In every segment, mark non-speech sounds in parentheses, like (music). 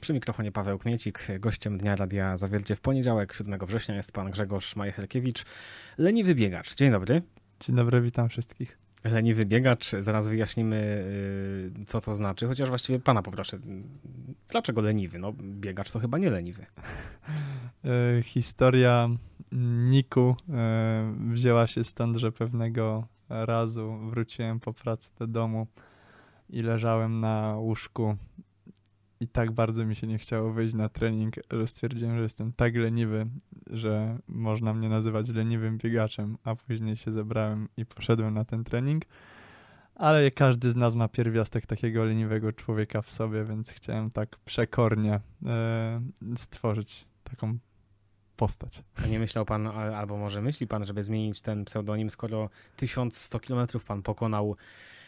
Przy mikrofonie Paweł Kmiecik, gościem Dnia Radia Zawiercie w poniedziałek, 7 września jest pan Grzegorz Majerkiewicz, leniwy biegacz. Dzień dobry. Dzień dobry, witam wszystkich. Leniwy biegacz, zaraz wyjaśnimy y, co to znaczy, chociaż właściwie pana poproszę, dlaczego leniwy? No biegacz to chyba nie leniwy. (laughs) Y, historia Niku y, wzięła się stąd, że pewnego razu wróciłem po pracy do domu i leżałem na łóżku i tak bardzo mi się nie chciało wyjść na trening, że stwierdziłem, że jestem tak leniwy, że można mnie nazywać leniwym biegaczem, a później się zebrałem i poszedłem na ten trening. Ale każdy z nas ma pierwiastek takiego leniwego człowieka w sobie, więc chciałem tak przekornie e, stworzyć taką postać. A nie myślał pan, albo może myśli pan, żeby zmienić ten pseudonim, skoro 1100 kilometrów pan pokonał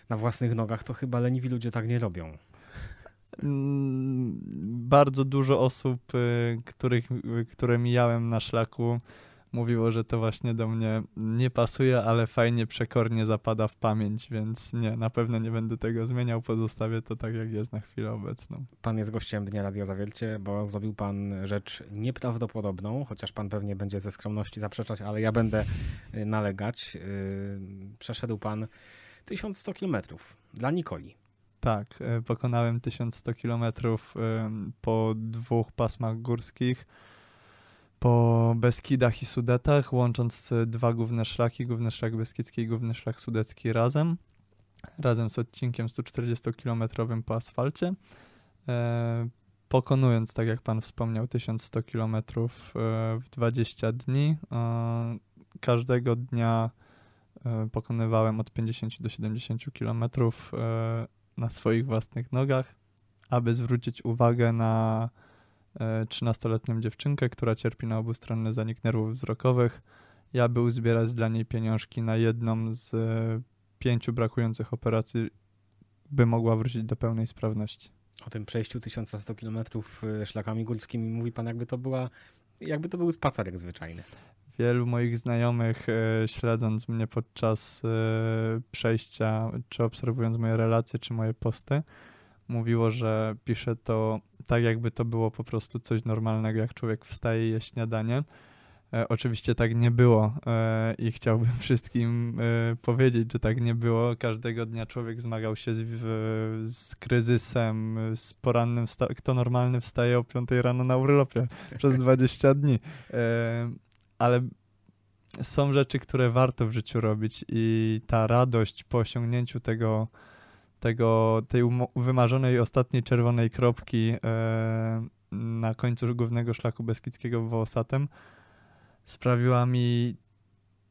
na własnych nogach, to chyba leniwi ludzie tak nie robią. Mm, bardzo dużo osób, y, których, y, które mijałem na szlaku, mówiło, że to właśnie do mnie nie pasuje, ale fajnie, przekornie zapada w pamięć, więc nie, na pewno nie będę tego zmieniał, pozostawię to tak, jak jest na chwilę obecną. Pan jest gościem Dnia Radio Zawielcie, bo zrobił pan rzecz nieprawdopodobną, chociaż pan pewnie będzie ze skromności zaprzeczać, ale ja będę y, nalegać. Przeszedł pan 1100 kilometrów dla Nikoli. Tak, e, pokonałem 1100 km po dwóch pasmach górskich, po Beskidach i Sudetach, łącząc e, dwa główne szlaki, główny szlak beskidzki i główny szlak sudecki razem, razem z odcinkiem 140-kilometrowym po asfalcie. E, pokonując, tak jak Pan wspomniał, 1100 km w 20 dni, każdego dnia pokonywałem od 50 do 70 kilometrów na swoich własnych nogach, aby zwrócić uwagę na 13-letnią e, dziewczynkę, która cierpi na obustronny zanik nerwów wzrokowych. Ja aby uzbierać dla niej pieniążki na jedną z e, pięciu brakujących operacji, by mogła wrócić do pełnej sprawności. O tym przejściu 1100 km e, szlakami górskimi mówi pan, jakby to była, jakby to był spacer jak zwyczajny wielu moich znajomych, e, śledząc mnie podczas e, przejścia, czy obserwując moje relacje, czy moje posty, mówiło, że piszę to tak, jakby to było po prostu coś normalnego, jak człowiek wstaje i je śniadanie. E, oczywiście tak nie było i chciałbym (laughs) wszystkim powiedzieć, że tak nie było. Każdego dnia człowiek zmagał się z, z kryzysem, z porannym. Kto normalny wstaje o 5 rano na urlopie przez 20 (laughs) dni? ale są rzeczy, które warto w życiu robić i ta radość po osiągnięciu tego, tego tej wymarzonej ostatniej czerwonej kropki e, na końcu głównego szlaku Beskidzkiego Wołosatem sprawiła mi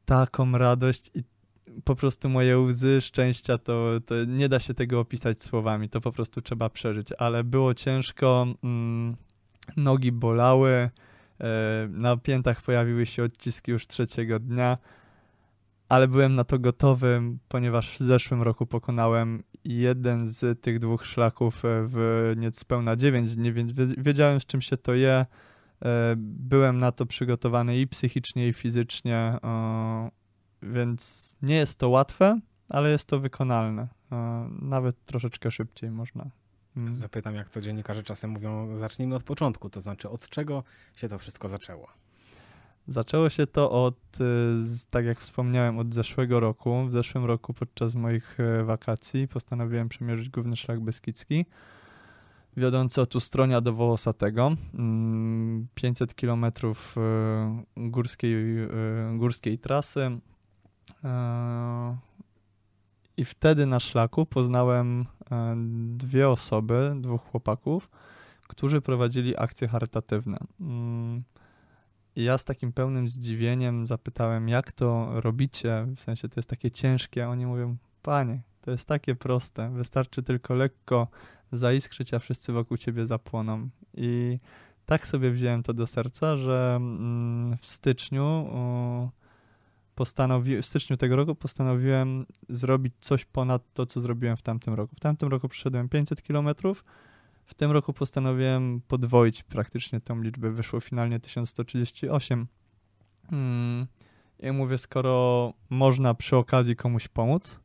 taką radość i po prostu moje łzy szczęścia, to, to nie da się tego opisać słowami, to po prostu trzeba przeżyć, ale było ciężko, mm, nogi bolały, E, na piętach pojawiły się odciski już trzeciego dnia, ale byłem na to gotowym, ponieważ w zeszłym roku pokonałem jeden z tych dwóch szlaków e, w niecpełna 9 dni, więc wiedziałem z czym się to je. E, byłem na to przygotowany i psychicznie, i fizycznie, więc nie jest to łatwe, ale jest to wykonalne. Nawet troszeczkę szybciej można Mm. Zapytam, jak to dziennikarze czasem mówią, zacznijmy od początku, to znaczy od czego się to wszystko zaczęło? Zaczęło się to od, y, tak jak wspomniałem, od zeszłego roku. W zeszłym roku podczas moich e, wakacji postanowiłem przemierzyć główny szlak Beskidzki, wiodący od Ustronia do Wołosatego. 500 mm, km e, górskiej, e, górskiej trasy, i wtedy na szlaku poznałem e, dwie osoby, dwóch chłopaków, którzy prowadzili akcje charytatywne. Mm, I ja z takim pełnym zdziwieniem zapytałem, jak to robicie, w sensie to jest takie ciężkie. Oni mówią, panie, to jest takie proste, wystarczy tylko lekko zaiskrzyć, a wszyscy wokół ciebie zapłoną. I tak sobie wziąłem to do serca, że mm, w styczniu postanowiłem, w styczniu tego roku postanowiłem zrobić coś ponad to, co zrobiłem w tamtym roku. W tamtym roku przeszedłem 500 km, w tym roku postanowiłem podwoić praktycznie tą liczbę. Wyszło finalnie 1138. Hmm. I mówię, skoro można przy okazji komuś pomóc,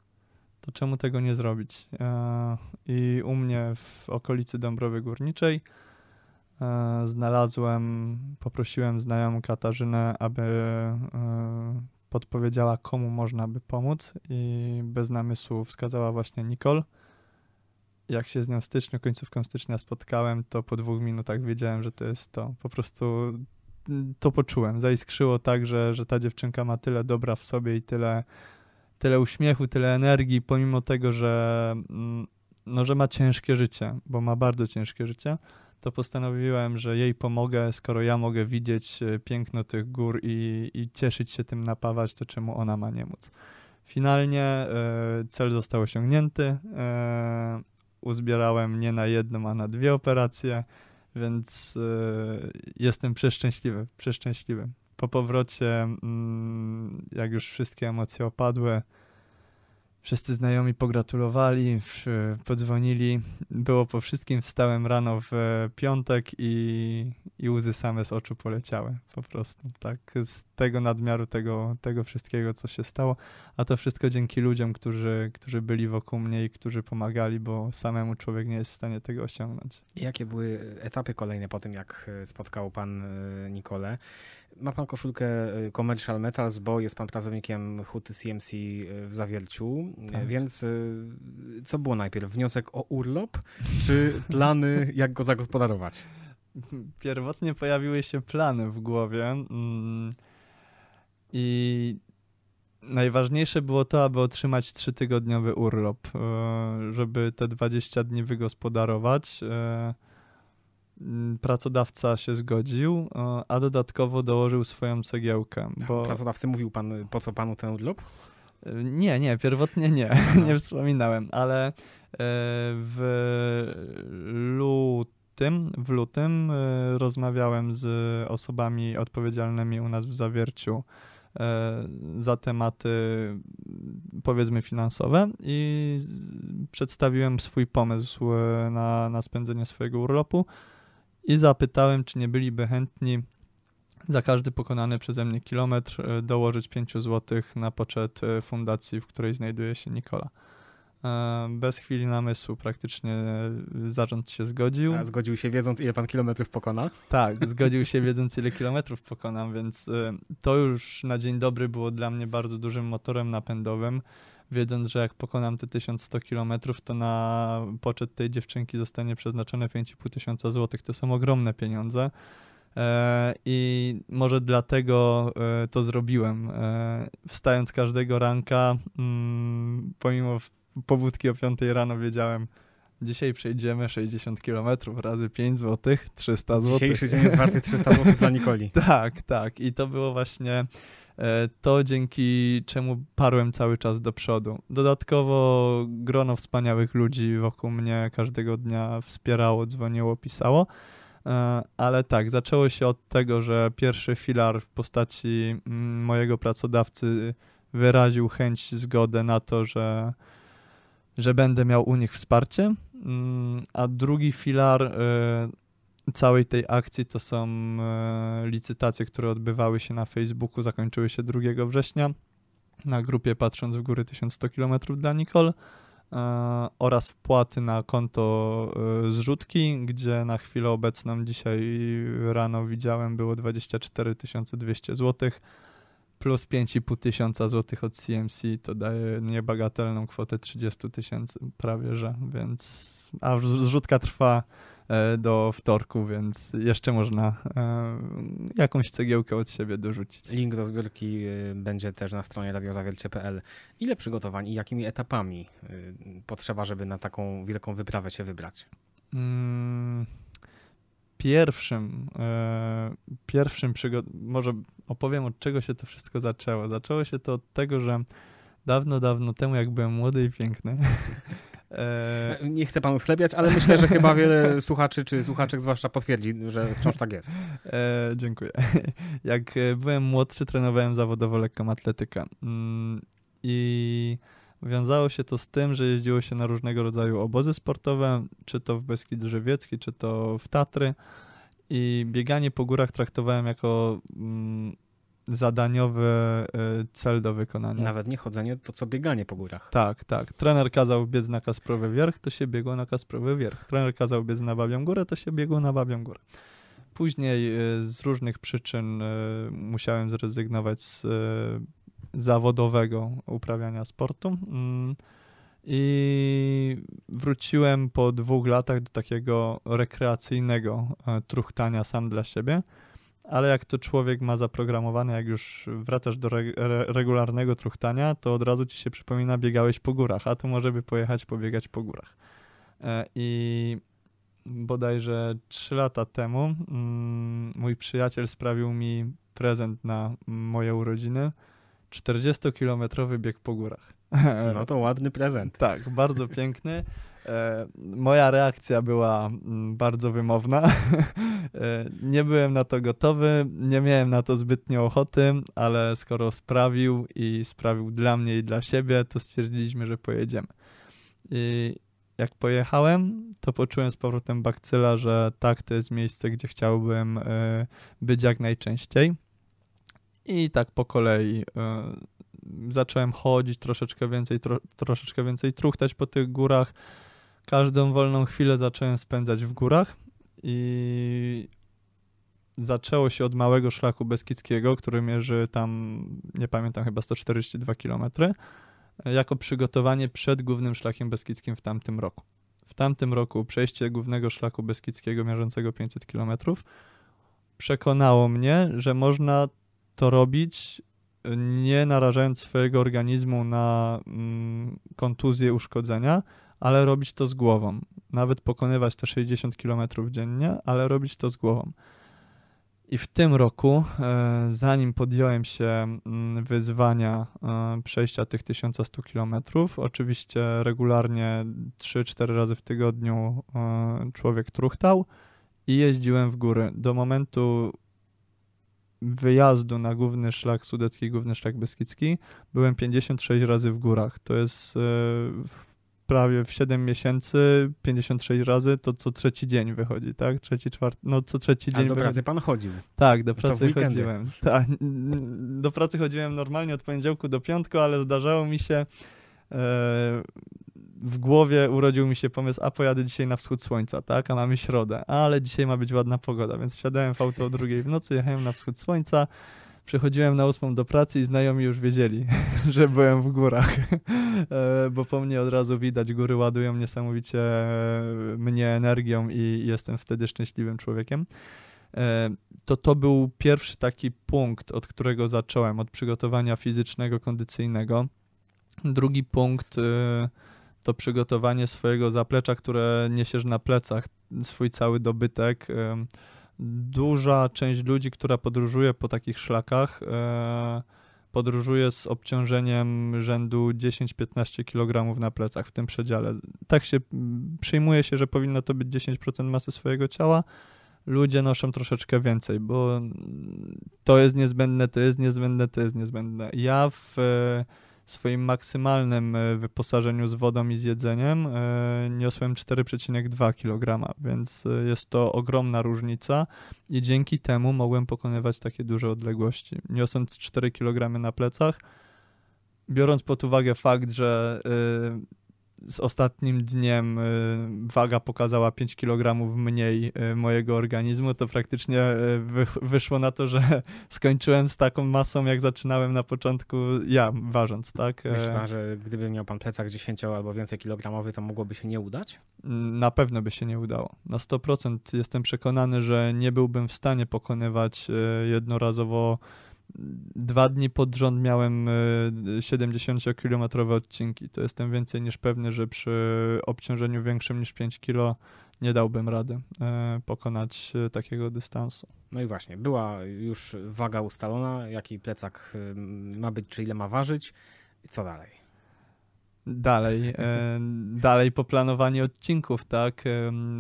to czemu tego nie zrobić? E, I u mnie w okolicy Dąbrowy Górniczej e, znalazłem, poprosiłem znajomą Katarzynę, aby e, podpowiedziała, komu można by pomóc i bez namysłu wskazała właśnie Nicole. Jak się z nią w styczniu, końcówką stycznia spotkałem, to po dwóch minutach wiedziałem, że to jest to. Po prostu mm, to poczułem. Zaiskrzyło tak, że, że ta dziewczynka ma tyle dobra w sobie i tyle, tyle uśmiechu, tyle energii, pomimo tego, że, mm, no, że ma ciężkie życie, bo ma bardzo ciężkie życie, to postanowiłem, że jej pomogę, skoro ja mogę widzieć e, piękno tych gór i, i cieszyć się tym, napawać, to czemu ona ma nie móc. Finalnie e, cel został osiągnięty. E, uzbierałem nie na jedną, a na dwie operacje, więc jestem przeszczęśliwy, przeszczęśliwy. Po powrocie, mm, jak już wszystkie emocje opadły, Wszyscy znajomi pogratulowali, podzwonili. Było po wszystkim. Wstałem rano w e, piątek i, i łzy same z oczu poleciały. Po prostu tak. Z tego nadmiaru, tego, tego wszystkiego, co się stało. A to wszystko dzięki ludziom, którzy, którzy byli wokół mnie i którzy pomagali, bo samemu człowiek nie jest w stanie tego osiągnąć. I jakie były etapy kolejne po tym, jak e, spotkał pan e, Nicole? Ma pan koszulkę y, Commercial Metals, bo jest pan pracownikiem huty CMC y, w Zawierciu, tak. więc y, co było najpierw? Wniosek o urlop, czy plany, (laughs) jak go zagospodarować? Pierwotnie pojawiły się plany w głowie mm, i najważniejsze było to, aby otrzymać trzytygodniowy urlop, żeby te 20 dni wygospodarować. Mm, pracodawca się zgodził, a dodatkowo dołożył swoją cegiełkę. Bo... Pracodawcy mówił pan, po co panu ten urlop? E, nie, nie, pierwotnie nie, (laughs) nie wspominałem, ale e, w lutym, w lutym e, rozmawiałem z osobami odpowiedzialnymi u nas w zawierciu za tematy powiedzmy finansowe i przedstawiłem swój pomysł na, na spędzenie swojego urlopu i zapytałem, czy nie byliby chętni za każdy pokonany przeze mnie kilometr e, dołożyć 5 zł na poczet e, fundacji, w której znajduje się Nikola. E, bez chwili namysłu praktycznie zarząd się zgodził. A zgodził się wiedząc, ile pan kilometrów pokona? Tak, (laughs) zgodził się wiedząc, ile kilometrów pokonam, więc to już na dzień dobry było dla mnie bardzo dużym motorem napędowym wiedząc, że jak pokonam te 1100 km, to na poczet tej dziewczynki zostanie przeznaczone 5,5 tysiąca złotych. To są ogromne pieniądze. E, I może dlatego e, to zrobiłem. E, wstając każdego ranka, mm, pomimo pobudki o 5 rano, wiedziałem, Dzisiaj przejdziemy 60 km razy 5 zł, 300 zł. Dzisiejszy dzień jest warty 300 zł dla Nikoli. (laughs) tak, tak. I to było właśnie E, to dzięki czemu parłem cały czas do przodu. Dodatkowo grono wspaniałych ludzi wokół mnie każdego dnia wspierało, dzwoniło, pisało. E, ale tak, zaczęło się od tego, że pierwszy filar w postaci mm, mojego pracodawcy wyraził chęć, zgodę na to, że, że będę miał u nich wsparcie. Mm, a drugi filar e, całej tej akcji to są e, licytacje, które odbywały się na Facebooku, zakończyły się 2 września na grupie Patrząc w Góry 1100 km dla Nicole e, oraz wpłaty na konto e, zrzutki, gdzie na chwilę obecną dzisiaj rano widziałem było 24 200 zł plus 5,5 tysiąca złotych od CMC to daje niebagatelną kwotę 30 tysięcy prawie że, więc a zrzutka trwa E, do wtorku, więc jeszcze można e, jakąś cegiełkę od siebie dorzucić. Link do zbiórki e, będzie też na stronie radiozawiercie.pl. Ile przygotowań i jakimi etapami potrzeba, żeby na taką wielką wyprawę się wybrać? Mm, pierwszym, pierwszym przygod... Może opowiem, od czego się to wszystko zaczęło. Zaczęło się to od tego, że dawno, dawno temu, jak byłem młody i piękny, (laughs) E, e, nie chcę panu schlebiać, ale myślę, że chyba wiele (laughs) słuchaczy czy słuchaczek zwłaszcza potwierdzi, że wciąż tak jest. E, dziękuję. (laughs) Jak e, byłem młodszy, trenowałem zawodowo lekką atletykę. Mm, I wiązało się to z tym, że jeździło się na różnego rodzaju obozy sportowe, czy to w Beskid Drzewiecki, czy to w Tatry. I bieganie po górach traktowałem jako mm, zadaniowy y, cel do wykonania. Nawet nie chodzenie, to co bieganie po górach. Tak, tak. Trener kazał biec na Kasprowy Wierch, to się biegło na Kasprowy Wierch. Trener kazał biec na Babią Górę, to się biegło na Babią Górę. Później y, z różnych przyczyn y, musiałem zrezygnować z zawodowego uprawiania sportu. Mm. I wróciłem po dwóch latach do takiego rekreacyjnego truchtania sam dla siebie ale jak to człowiek ma zaprogramowane, jak już wracasz do re regularnego truchtania, to od razu ci się przypomina, biegałeś po górach, a to może by pojechać pobiegać po górach. E, I bodajże 3 lata temu mm, mój przyjaciel sprawił mi prezent na moje urodziny 40-kilometrowy bieg po górach. No to ładny prezent. Tak, bardzo piękny. E, moja reakcja była mm, bardzo wymowna. (laughs) E, nie byłem na to gotowy, nie miałem na to zbytnio ochoty, ale skoro sprawił i sprawił dla mnie i dla siebie, to stwierdziliśmy, że pojedziemy. I jak pojechałem, to poczułem z powrotem bakcyla, że tak, to jest miejsce, gdzie chciałbym e, być jak najczęściej. I tak po kolei zacząłem chodzić troszeczkę więcej, tro, troszeczkę więcej truchtać po tych górach. Każdą wolną chwilę zacząłem spędzać w górach i zaczęło się od małego szlaku Beskidzkiego, który mierzy tam, nie pamiętam, chyba 142 km, jako przygotowanie przed głównym szlakiem Beskidzkim w tamtym roku. W tamtym roku przejście głównego szlaku Beskidzkiego mierzącego 500 km przekonało mnie, że można to robić nie narażając swojego organizmu na mm, kontuzję, uszkodzenia, ale robić to z głową. Nawet pokonywać te 60 km dziennie, ale robić to z głową. I w tym roku, e, zanim podjąłem się mm, wyzwania e, przejścia tych 1100 km, oczywiście regularnie 3-4 razy w tygodniu e, człowiek truchtał i jeździłem w góry. Do momentu wyjazdu na główny szlak sudecki, główny szlak beskidzki, byłem 56 razy w górach. To jest e, w prawie w 7 miesięcy 56 razy, to co trzeci dzień wychodzi, tak? Trzeci, czwarty, no co trzeci dzień. A do pracy pan chodził. Tak, do pracy chodziłem. Ta, do pracy chodziłem normalnie od poniedziałku do piątku, ale zdarzało mi się e, w głowie urodził mi się pomysł, a pojadę dzisiaj na wschód słońca, tak? A mamy środę, ale dzisiaj ma być ładna pogoda, więc wsiadałem w auto o drugiej w nocy, jechałem na wschód słońca, przychodziłem na ósmą do pracy i znajomi już wiedzieli, (laughs) że byłem w górach, e, bo po mnie od razu widać, góry ładują niesamowicie e, mnie energią i jestem wtedy szczęśliwym człowiekiem e, to to był pierwszy taki punkt, od którego zacząłem, od przygotowania fizycznego, kondycyjnego. Drugi punkt. Yy to przygotowanie swojego zaplecza, które niesiesz na plecach, swój cały dobytek. Duża część ludzi, która podróżuje po takich szlakach, e, podróżuje z obciążeniem rzędu 10-15 kg na plecach w tym przedziale. Tak się przyjmuje się, że powinno to być 10% masy swojego ciała. Ludzie noszą troszeczkę więcej, bo mm, to jest niezbędne, to jest niezbędne, to jest niezbędne. Ja w e, swoim maksymalnym e, wyposażeniu z wodą i z jedzeniem e, niosłem 4,2 kg, więc e, jest to ogromna różnica i dzięki temu mogłem pokonywać takie duże odległości. Niosąc 4 kg na plecach, biorąc pod uwagę fakt, że z ostatnim dniem y, waga pokazała 5 kg mniej y, mojego organizmu, to praktycznie y, wyszło na to, że (laughs) skończyłem z taką masą, jak zaczynałem na początku ja ważąc, tak? Myśli że gdyby miał pan plecak 10 albo więcej kilogramowy, to mogłoby się nie udać? Mm, na pewno by się nie udało. Na 100% jestem przekonany, że nie byłbym w stanie pokonywać jednorazowo dwa dni pod rząd miałem 70-kilometrowe e, odcinki. To jestem więcej niż pewny, że przy obciążeniu większym niż 5 kilo nie dałbym rady e, pokonać e, takiego dystansu. No i właśnie, była już waga ustalona, jaki plecak ma być, czy ile ma ważyć. I co dalej? Dalej, (laughs) dalej poplanowanie odcinków, tak?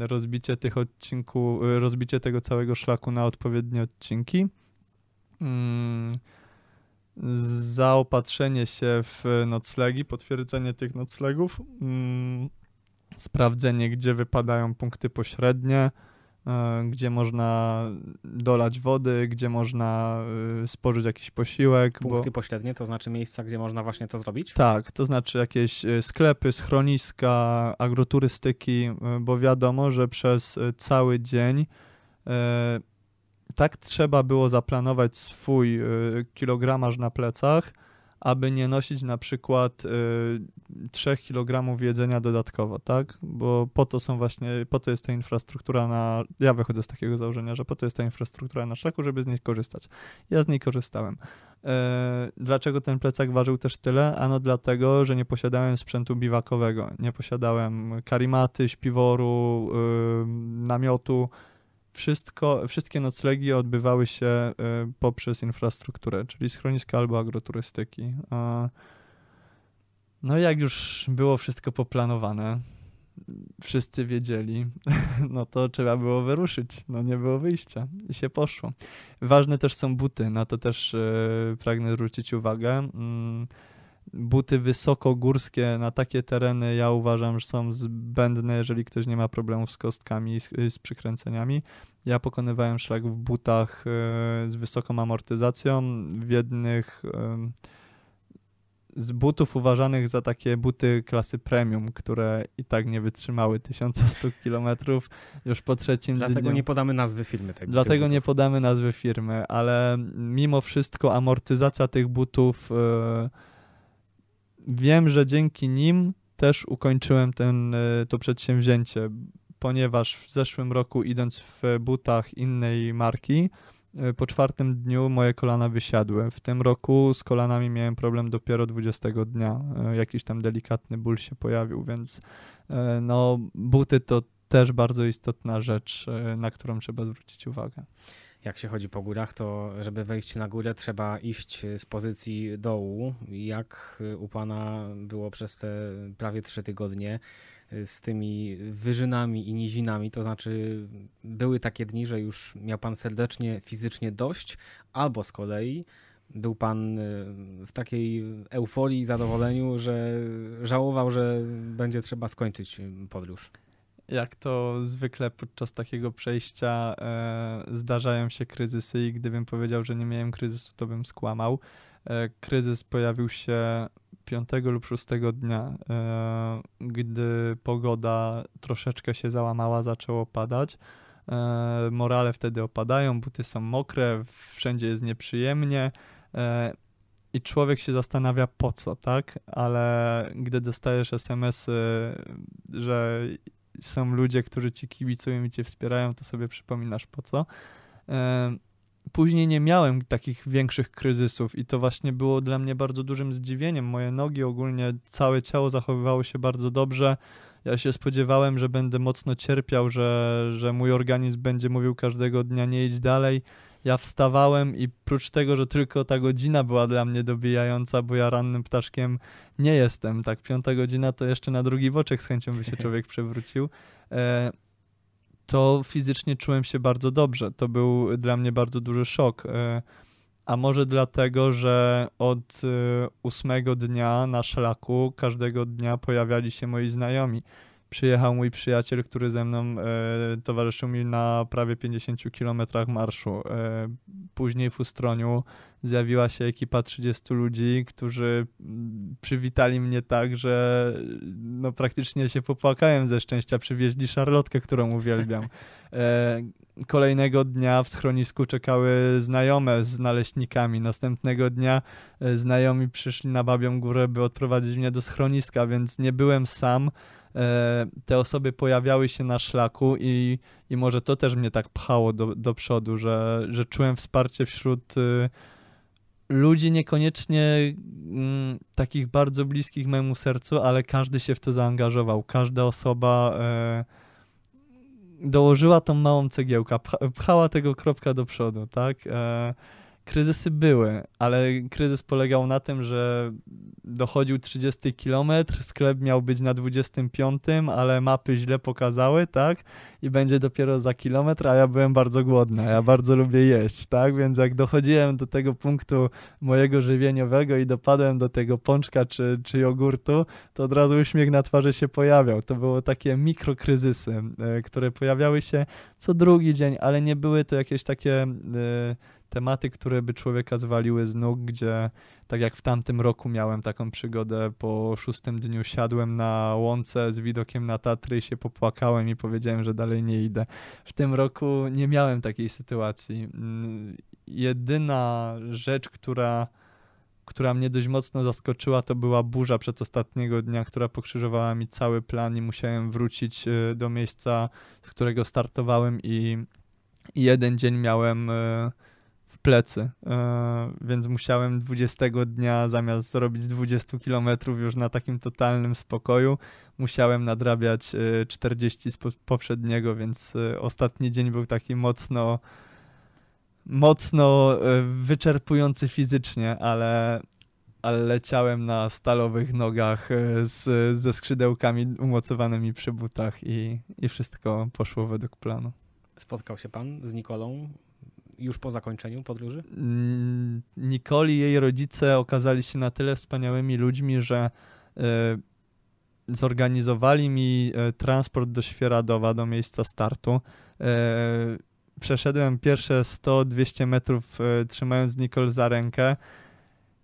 Rozbicie tych odcinków, rozbicie tego całego szlaku na odpowiednie odcinki Mm, zaopatrzenie się w noclegi, potwierdzenie tych noclegów, mm, sprawdzenie, gdzie wypadają punkty pośrednie, e, gdzie można dolać wody, gdzie można e, spożyć jakiś posiłek. Punkty bo... pośrednie to znaczy miejsca, gdzie można właśnie to zrobić? Tak, to znaczy jakieś e, sklepy, schroniska, agroturystyki, bo wiadomo, że przez cały dzień tak trzeba było zaplanować swój y, kilogramarz na plecach, aby nie nosić na przykład 3 y, kg jedzenia dodatkowo, tak? Bo po to są właśnie, po to jest ta infrastruktura na, ja wychodzę z takiego założenia, że po to jest ta infrastruktura na szlaku, żeby z niej korzystać. Ja z niej korzystałem. E, dlaczego ten plecak ważył też tyle? Ano dlatego, że nie posiadałem sprzętu biwakowego, nie posiadałem karimaty, śpiworu, y, namiotu, wszystko, wszystkie noclegi odbywały się y, poprzez infrastrukturę, czyli schroniska albo agroturystyki. No jak już było wszystko poplanowane, wszyscy wiedzieli, (laughs) no to trzeba było wyruszyć, no nie było wyjścia i się poszło. Ważne też są buty, na to też y, pragnę zwrócić uwagę. Mm, buty wysokogórskie na takie tereny ja uważam, że są zbędne, jeżeli ktoś nie ma problemów z kostkami i z, przykręceniami. Ja pokonywałem szlak w butach e, z wysoką amortyzacją, w jednych e, z butów uważanych za takie buty klasy premium, które i tak nie wytrzymały 1100 km już po trzecim Dlatego dniu. nie podamy nazwy firmy. Tej Dlatego nie podamy nazwy firmy, ale mimo wszystko amortyzacja tych butów... Yy, wiem, że dzięki nim też ukończyłem ten, e, to przedsięwzięcie, ponieważ w zeszłym roku, idąc w butach innej marki, e, po czwartym dniu moje kolana wysiadły. W tym roku z kolanami miałem problem dopiero 20 dnia. E, jakiś tam delikatny ból się pojawił, więc no, buty to też bardzo istotna rzecz, na którą trzeba zwrócić uwagę jak się chodzi po górach, to żeby wejść na górę, trzeba iść z pozycji dołu. Jak u pana było przez te prawie trzy tygodnie z tymi wyżynami i nizinami? To znaczy, były takie dni, że już miał pan serdecznie, fizycznie dość, albo z kolei był pan y, w takiej euforii i zadowoleniu, że żałował, że będzie trzeba skończyć podróż jak to zwykle podczas takiego przejścia e, zdarzają się kryzysy i gdybym powiedział, że nie miałem kryzysu, to bym skłamał. E, kryzys pojawił się 5 lub 6 dnia, e, gdy pogoda troszeczkę się załamała, zaczęło padać. E, morale wtedy opadają, buty są mokre, wszędzie jest nieprzyjemnie e, i człowiek się zastanawia po co, tak? Ale gdy dostajesz SMS-y, że są ludzie, którzy ci kibicują i cię wspierają, to sobie przypominasz po co. E, później nie miałem takich większych kryzysów i to właśnie było dla mnie bardzo dużym zdziwieniem. Moje nogi ogólnie, całe ciało zachowywało się bardzo dobrze. Ja się spodziewałem, że będę mocno cierpiał, że, że mój organizm będzie mówił każdego dnia nie idź dalej ja wstawałem i prócz tego, że tylko ta godzina była dla mnie dobijająca, bo ja rannym ptaszkiem nie jestem, tak, piąta godzina to jeszcze na drugi boczek z chęcią by się (laughs) człowiek przewrócił, e, to fizycznie czułem się bardzo dobrze. To był dla mnie bardzo duży szok. E, a może dlatego, że od e, ósmego dnia na szlaku każdego dnia pojawiali się moi znajomi przyjechał mój przyjaciel, który ze mną e, towarzyszył mi na prawie 50 kilometrach marszu. E, później w Ustroniu zjawiła się ekipa 30 ludzi, którzy przywitali mnie tak, że no, praktycznie się popłakałem ze szczęścia. Przywieźli szarlotkę, którą uwielbiam. E, kolejnego dnia w schronisku czekały znajome z naleśnikami. Następnego dnia e, znajomi przyszli na Babią Górę, by odprowadzić mnie do schroniska, więc nie byłem sam. E, te osoby pojawiały się na szlaku i, i może to też mnie tak pchało do, do przodu, że, że czułem wsparcie wśród y, ludzi niekoniecznie mm, takich bardzo bliskich memu sercu, ale każdy się w to zaangażował. Każda osoba e, dołożyła tą małą cegiełkę, pchała tego kropka do przodu, tak? E, kryzysy były, ale kryzys polegał na tym, że dochodził 30 kilometr, sklep miał być na 25, ale mapy źle pokazały, tak? I będzie dopiero za kilometr, a ja byłem bardzo głodny, ja bardzo lubię jeść, tak? Więc jak dochodziłem do tego punktu mojego żywieniowego i dopadłem do tego pączka czy, czy jogurtu, to od razu uśmiech na twarzy się pojawiał. To były takie mikrokryzysy, e, które pojawiały się co drugi dzień, ale nie były to jakieś takie e, tematy, które by człowieka zwaliły z nóg, gdzie tak jak w tamtym roku miałem taką przygodę, po szóstym dniu siadłem na łące z widokiem na Tatry i się popłakałem i powiedziałem, że dalej nie idę. W tym roku nie miałem takiej sytuacji. Mm, jedyna rzecz, która która mnie dość mocno zaskoczyła, to była burza przed ostatniego dnia, która pokrzyżowała mi cały plan i musiałem wrócić e, do miejsca, z którego startowałem i jeden dzień miałem e, plecy, e, więc musiałem 20 dnia zamiast zrobić 20 kilometrów już na takim totalnym spokoju, musiałem nadrabiać 40 e, z poprzedniego, więc e, ostatni dzień był taki mocno mocno wyczerpujący fizycznie, ale, ale leciałem na stalowych nogach z, ze skrzydełkami umocowanymi przy butach i, i wszystko poszło według planu. Spotkał się pan z Nikolą już po zakończeniu podróży? Mm, Nikoli i jej rodzice okazali się na tyle wspaniałymi ludźmi, że e, zorganizowali mi e, transport do Świeradowa, do miejsca startu. E, przeszedłem pierwsze 100-200 metrów trzymając Nikol za rękę,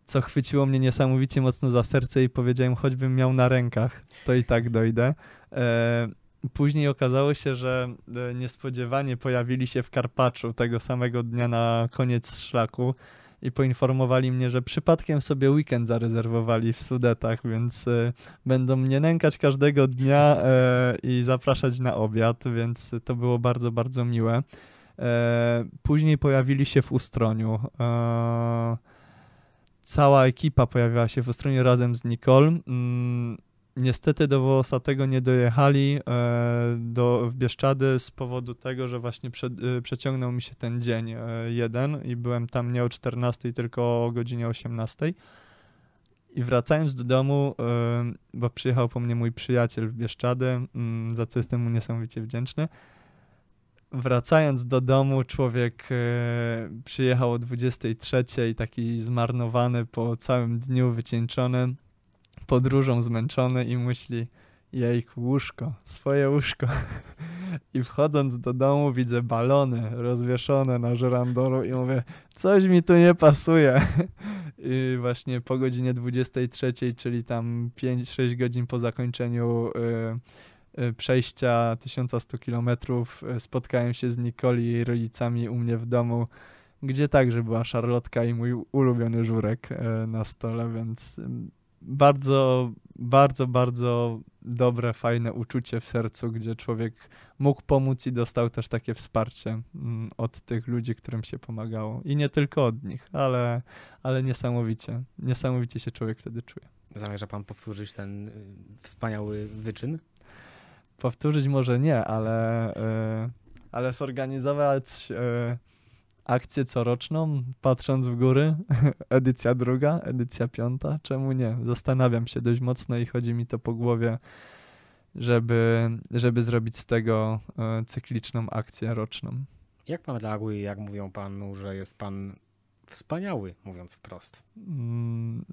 co chwyciło mnie niesamowicie mocno za serce i powiedziałem, choćbym miał na rękach, to i tak dojdę. Później okazało się, że e, niespodziewanie pojawili się w Karpaczu tego samego dnia na koniec szlaku i poinformowali mnie, że przypadkiem sobie weekend zarezerwowali w Sudetach, więc e, będą mnie nękać każdego dnia e, i zapraszać na obiad, więc to było bardzo, bardzo miłe. później pojawili się w Ustroniu. Cała ekipa pojawiła się w Ustroniu razem z Nicole mm, Niestety do tego nie dojechali e, do, w Bieszczady z powodu tego, że właśnie prze, e, przeciągnął mi się ten dzień e, jeden i byłem tam nie o 14, tylko o godzinie 18. I wracając do domu, bo przyjechał po mnie mój przyjaciel w Bieszczady, mm, za co jestem mu niesamowicie wdzięczny. Wracając do domu, człowiek przyjechał o 23 taki zmarnowany po całym dniu, wycieńczony podróżą zmęczony i myśli, jejku, łóżko, swoje łóżko. (laughs) I wchodząc do domu widzę balony rozwieszone na żerandolu i mówię, coś mi tu nie pasuje. (laughs) I właśnie po godzinie 23, czyli tam 5-6 godzin po zakończeniu y, y, przejścia 1100 km, y, spotkałem się z Nikoli i jej rodzicami u mnie w domu, gdzie także była szarlotka i mój ulubiony żurek y, na stole, więc mm, bardzo, bardzo, bardzo dobre, fajne uczucie w sercu, gdzie człowiek mógł pomóc i dostał też takie wsparcie mm, od tych ludzi, którym się pomagało. I nie tylko od nich, ale, ale niesamowicie. Niesamowicie się człowiek wtedy czuje. Zamierza pan powtórzyć ten y, wspaniały wyczyn? Powtórzyć może nie, ale, y, ale zorganizować y, akcję coroczną, patrząc w góry, (laughs) edycja druga, edycja piąta, czemu nie? Zastanawiam się dość mocno i chodzi mi to po głowie, żeby, żeby zrobić z tego e, cykliczną akcję roczną. Jak pan reaguje, jak mówią panu, że jest pan wspaniały, mówiąc wprost? Mm,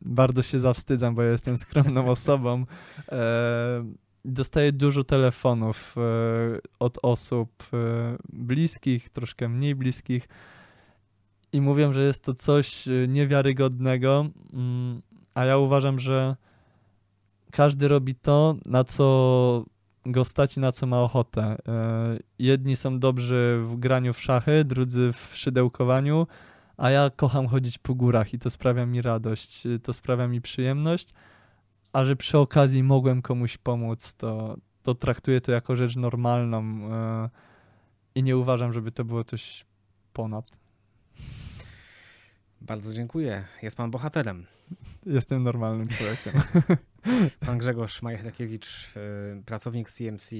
bardzo się zawstydzam, bo ja jestem skromną (laughs) osobą. E, dostaję dużo telefonów e, od osób e, bliskich, troszkę mniej bliskich i mówią, że jest to coś e, niewiarygodnego, mm, a ja uważam, że każdy robi to, na co go stać i na co ma ochotę. Jedni są dobrzy w graniu w szachy, drudzy w szydełkowaniu, a ja kocham chodzić po górach i to sprawia mi radość, to sprawia mi przyjemność a że przy okazji mogłem komuś pomóc, to, to traktuję to jako rzecz normalną yy, i nie uważam, żeby to było coś ponad. Bardzo dziękuję. Jest pan bohaterem. Jestem normalnym człowiekiem. (laughs) Pan Grzegorz Majechtakiewicz, e, pracownik CMC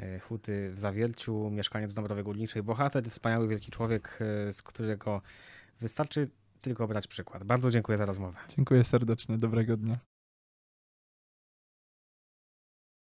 e, Huty w Zawierciu, mieszkaniec Dąbrowy Górniczej, bohater, wspaniały wielki człowiek, z którego wystarczy tylko brać przykład. Bardzo dziękuję za rozmowę. Dziękuję serdecznie, dobrego dnia.